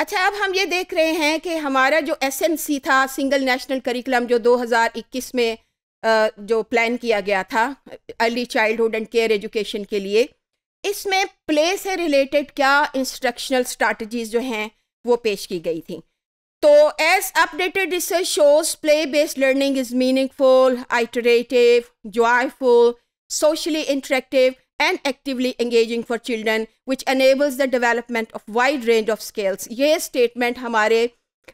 अच्छा अब हम ये देख रहे हैं कि हमारा जो एसएनसी था सिंगल नेशनल करिकुलम जो 2021 में जो प्लान किया गया था early childhood and care education के लिए इसमें प्ले से रिलेटेड क्या इंस्ट्रक्शनल स्ट्रैटेजीज जो हैं वो पेश की गई थी तो as updated research shows play based learning is meaningful iterative joyful socially interactive and actively engaging for children which enables the development of wide range of skills ये statement हमारे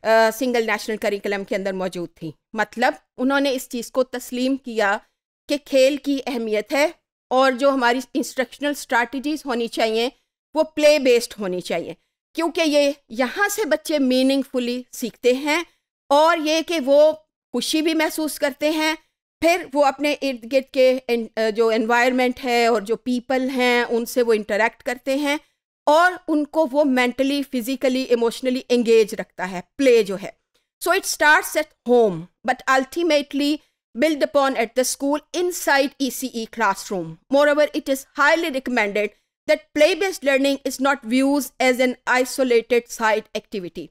सिंगल नेशनल करिकुलम के अंदर मौजूद थी मतलब उन्होंने इस चीज़ को तस्लीम किया कि खेल की अहमियत है और जो हमारी इंस्ट्रक्शनल स्ट्रैटीज होनी चाहिए वो प्ले बेस्ड होनी चाहिए क्योंकि ये यहाँ से बच्चे मीनिंगफुली सीखते हैं और ये कि वो खुशी भी महसूस करते हैं फिर वो अपने इर्द गिर्द के जो एनवायरनमेंट है और जो पीपल हैं उनसे वो इंटरेक्ट करते हैं और उनको वो मेंटली फिजिकली इमोशनली एंगेज रखता है प्ले जो है so it starts at home but ultimately build upon at the school inside E C E classroom moreover it is highly recommended that play based learning is not views as an isolated side activity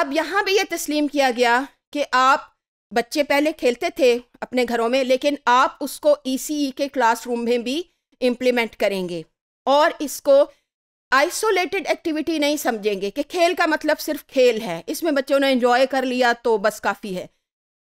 अब यहाँ भी ये तस्लीम किया गया कि आप बच्चे पहले खेलते थे अपने घरों में लेकिन आप उसको ई e e के क्लासरूम में भी इम्प्लीमेंट करेंगे और इसको आइसोलेटेड एक्टिविटी नहीं समझेंगे कि खेल का मतलब सिर्फ खेल है इसमें बच्चों ने एंजॉय कर लिया तो बस काफ़ी है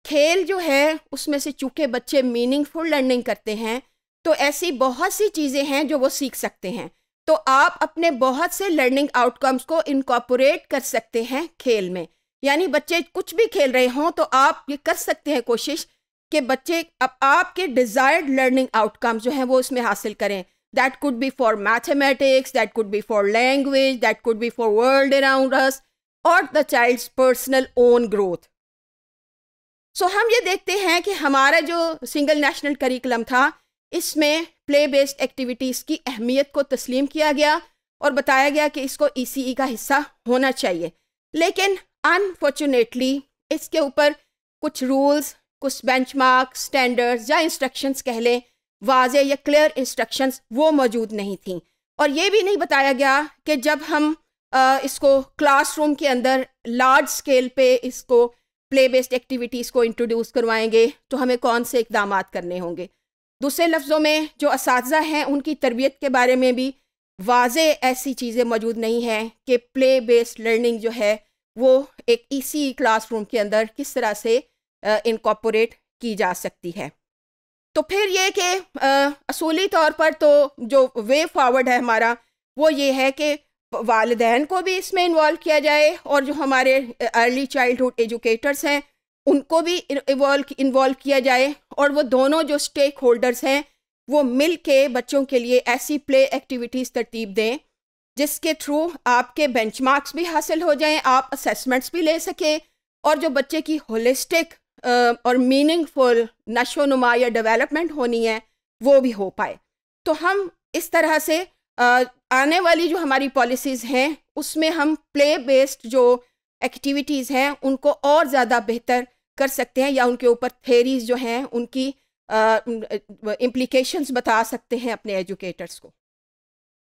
खेल जो है उसमें से चूँकि बच्चे मीनिंगफुल लर्निंग करते हैं तो ऐसी बहुत सी चीज़ें हैं जो वो सीख सकते हैं तो आप अपने बहुत से लर्निंग आउटकम्स को इनकॉपोरेट कर सकते हैं खेल में यानी बच्चे कुछ भी खेल रहे हों तो आप ये कर सकते हैं कोशिश कि बच्चे अब आपके डिज़ायर्ड लर्निंग आउटकम जो हैं वो इसमें हासिल करें that could be for mathematics that could be for language that could be for world around us और the child's personal own growth so हम ये देखते हैं कि हमारा जो सिंगल नेशनल करिकुलम था इसमें प्ले बेस्ड एक्टिविटीज़ की अहमियत को तस्लीम किया गया और बताया गया कि इसको ई e e का हिस्सा होना चाहिए लेकिन अनफॉर्चुनेटली इसके ऊपर कुछ रूल्स कुछ बेंच मार्क स्टैंडर्ड्स या इंस्ट्रक्शंस कह लें वाज या क्लियर इंस्ट्रक्शंस वो मौजूद नहीं थी और ये भी नहीं बताया गया कि जब हम आ, इसको क्लासरूम के अंदर लार्ज स्केल पे इसको प्ले बेस्ड एक्टिविटीज़ को इंट्रोड्यूस करवाएंगे तो हमें कौन से इकदाम करने होंगे दूसरे लफ्ज़ों में जो इस हैं उनकी तरबियत के बारे में भी वाज ऐसी चीज़ें मौजूद नहीं हैं कि प्ले बेस्ड लर्निंग जो है वो एक इसी e क्लासरूम के अंदर किस तरह से इनकॉपोरेट की जा सकती है तो फिर ये कि असूली तौर पर तो जो वे फॉरवर्ड है हमारा वो ये है कि वालदेन को भी इसमें इन्वॉल्व किया जाए और जो हमारे अर्ली चाइल्डहुड एजुकेटर्स हैं उनको भी इन्वॉल्व इन्वॉल्व किया जाए और वो दोनों जो स्टेक होल्डर्स हैं वो मिल के बच्चों के लिए ऐसी प्ले एक्टिविटीज़ तरतीब दें जिसके थ्रू आपके बेंचमार्क्स भी हासिल हो जाएं आप असेसमेंट्स भी ले सकें और जो बच्चे की होलिस्टिक और मीनिंगफुल नशो नुमा या डेवलपमेंट होनी है वो भी हो पाए तो हम इस तरह से आने वाली जो हमारी पॉलिसीज़ हैं उसमें हम प्ले बेस्ड जो एक्टिविटीज़ हैं उनको और ज़्यादा बेहतर कर सकते हैं या उनके ऊपर थेरीज जो हैं उनकी इम्प्लिकेशंस बता सकते हैं अपने एजुकेटर्स को